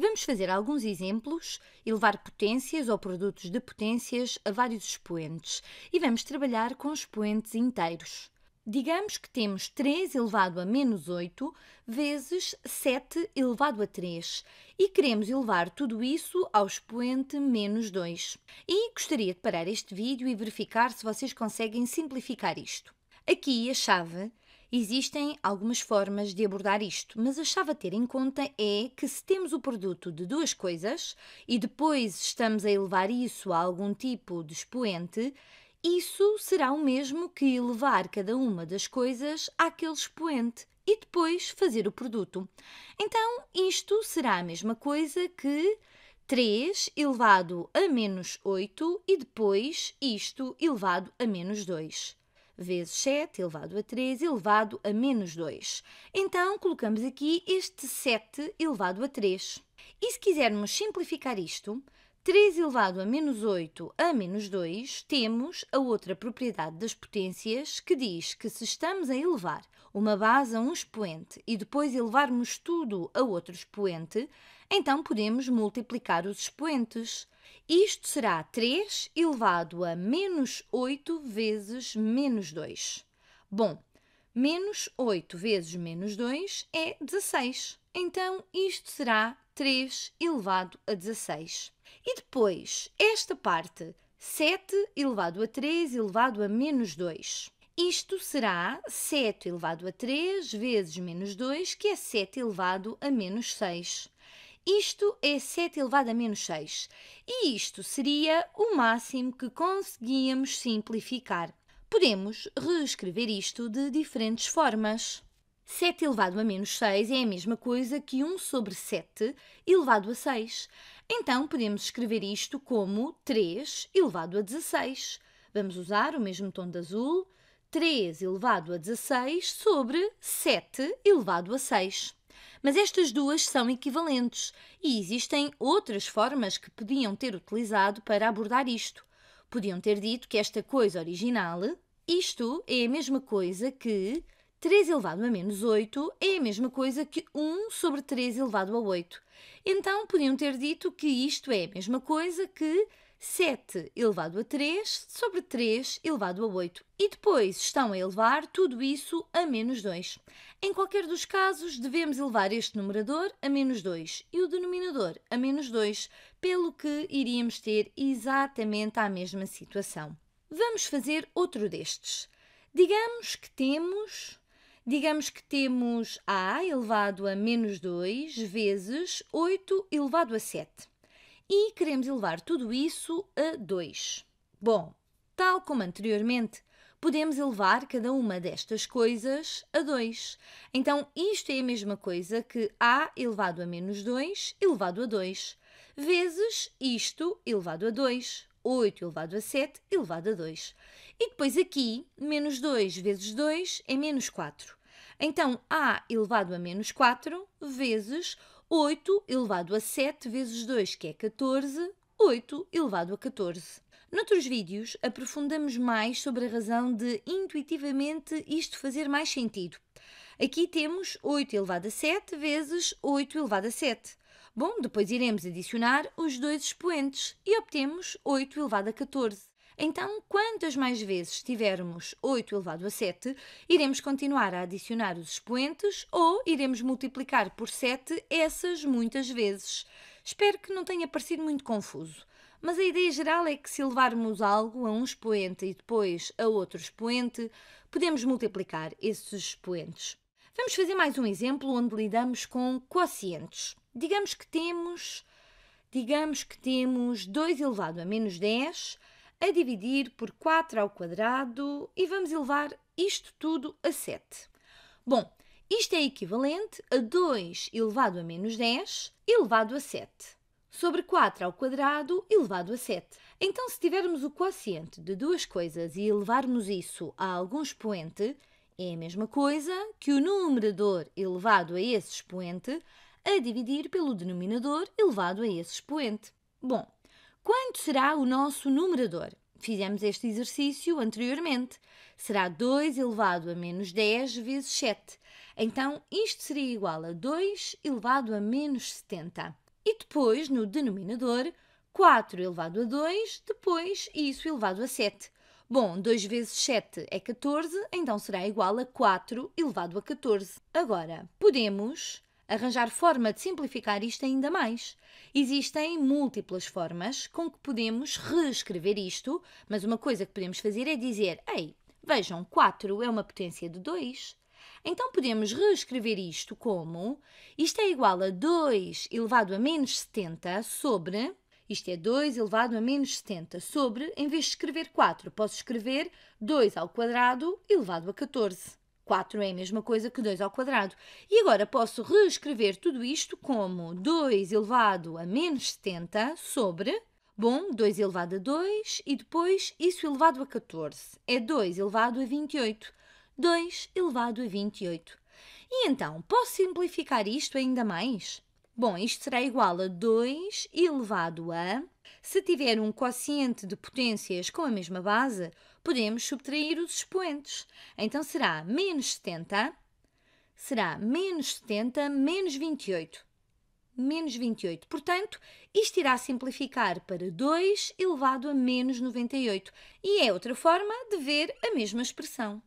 Vamos fazer alguns exemplos, elevar potências ou produtos de potências a vários expoentes e vamos trabalhar com expoentes inteiros. Digamos que temos 3 elevado a menos 8 vezes 7 elevado a 3 e queremos elevar tudo isso ao expoente menos 2. E gostaria de parar este vídeo e verificar se vocês conseguem simplificar isto. Aqui a chave Existem algumas formas de abordar isto, mas achava ter em conta é que se temos o produto de duas coisas e depois estamos a elevar isso a algum tipo de expoente, isso será o mesmo que elevar cada uma das coisas àquele expoente e depois fazer o produto. Então, isto será a mesma coisa que 3 elevado a menos 8 e depois isto elevado a menos 2 vezes 7 elevado a 3 elevado a menos 2. Então, colocamos aqui este 7 elevado a 3. E se quisermos simplificar isto, 3 elevado a menos 8 a menos 2, temos a outra propriedade das potências que diz que se estamos a elevar uma base a um expoente e depois elevarmos tudo a outro expoente, então podemos multiplicar os expoentes. Isto será 3 elevado a menos 8 vezes menos 2. Bom, menos 8 vezes menos 2 é 16. Então, isto será 3 elevado a 16. E depois, esta parte, 7 elevado a 3 elevado a menos 2. Isto será 7 elevado a 3 vezes menos 2, que é 7 elevado a menos 6. Isto é 7 elevado a menos 6. E isto seria o máximo que conseguíamos simplificar. Podemos reescrever isto de diferentes formas. 7 elevado a menos 6 é a mesma coisa que 1 sobre 7 elevado a 6. Então, podemos escrever isto como 3 elevado a 16. Vamos usar o mesmo tom de azul. 3 elevado a 16 sobre 7 elevado a 6. Mas estas duas são equivalentes e existem outras formas que podiam ter utilizado para abordar isto. Podiam ter dito que esta coisa original, isto é a mesma coisa que 3 elevado a menos 8 é a mesma coisa que 1 sobre 3 elevado a 8. Então, podiam ter dito que isto é a mesma coisa que 7 elevado a 3 sobre 3 elevado a 8. E depois estão a elevar tudo isso a menos 2. Em qualquer dos casos, devemos elevar este numerador a menos 2 e o denominador a menos 2, pelo que iríamos ter exatamente a mesma situação. Vamos fazer outro destes. Digamos que temos Digamos que temos A elevado a menos 2 vezes 8 elevado a 7. E queremos elevar tudo isso a 2. Bom, tal como anteriormente, podemos elevar cada uma destas coisas a 2. Então, isto é a mesma coisa que A elevado a menos 2 elevado a 2, vezes isto elevado a 2, 8 elevado a 7 elevado a 2. E depois aqui, menos 2 vezes 2 é menos 4. Então, A elevado a menos 4 vezes 8 elevado a 7 vezes 2, que é 14, 8 elevado a 14. Noutros vídeos, aprofundamos mais sobre a razão de intuitivamente isto fazer mais sentido. Aqui temos 8 elevado a 7 vezes 8 elevado a 7. Bom, depois iremos adicionar os dois expoentes e obtemos 8 elevado a 14. Então, quantas mais vezes tivermos 8 elevado a 7, iremos continuar a adicionar os expoentes ou iremos multiplicar por 7 essas muitas vezes. Espero que não tenha parecido muito confuso. Mas a ideia geral é que se levarmos algo a um expoente e depois a outro expoente, podemos multiplicar esses expoentes. Vamos fazer mais um exemplo onde lidamos com quocientes. Digamos que temos, digamos que temos 2 elevado a menos 10 a dividir por 4 ao quadrado e vamos elevar isto tudo a 7. Bom, isto é equivalente a 2 elevado a menos 10 elevado a 7 sobre 4 ao quadrado elevado a 7. Então, se tivermos o quociente de duas coisas e elevarmos isso a algum expoente, é a mesma coisa que o numerador elevado a esse expoente a dividir pelo denominador elevado a esse expoente. Bom, Quanto será o nosso numerador? Fizemos este exercício anteriormente. Será 2 elevado a menos 10 vezes 7. Então, isto seria igual a 2 elevado a menos 70. E depois, no denominador, 4 elevado a 2, depois isso elevado a 7. Bom, 2 vezes 7 é 14, então será igual a 4 elevado a 14. Agora, podemos arranjar forma de simplificar isto ainda mais. Existem múltiplas formas com que podemos reescrever isto, mas uma coisa que podemos fazer é dizer: ei, vejam, 4 é uma potência de 2. Então podemos reescrever isto como isto é igual a 2 elevado a menos 70 sobre. Isto é 2 elevado a menos 70 sobre, em vez de escrever 4, posso escrever 2 ao quadrado elevado a 14. 4 é a mesma coisa que 2 ao quadrado. E agora posso reescrever tudo isto como 2 elevado a menos 70 sobre, bom, 2 elevado a 2 e depois isso elevado a 14. É 2 elevado a 28. 2 elevado a 28. E então, posso simplificar isto ainda mais? Bom, isto será igual a 2 elevado a... Se tiver um quociente de potências com a mesma base, podemos subtrair os expoentes. Então será menos 70, será menos 70 menos 28. Menos 28. Portanto, isto irá simplificar para 2 elevado a menos 98. E é outra forma de ver a mesma expressão.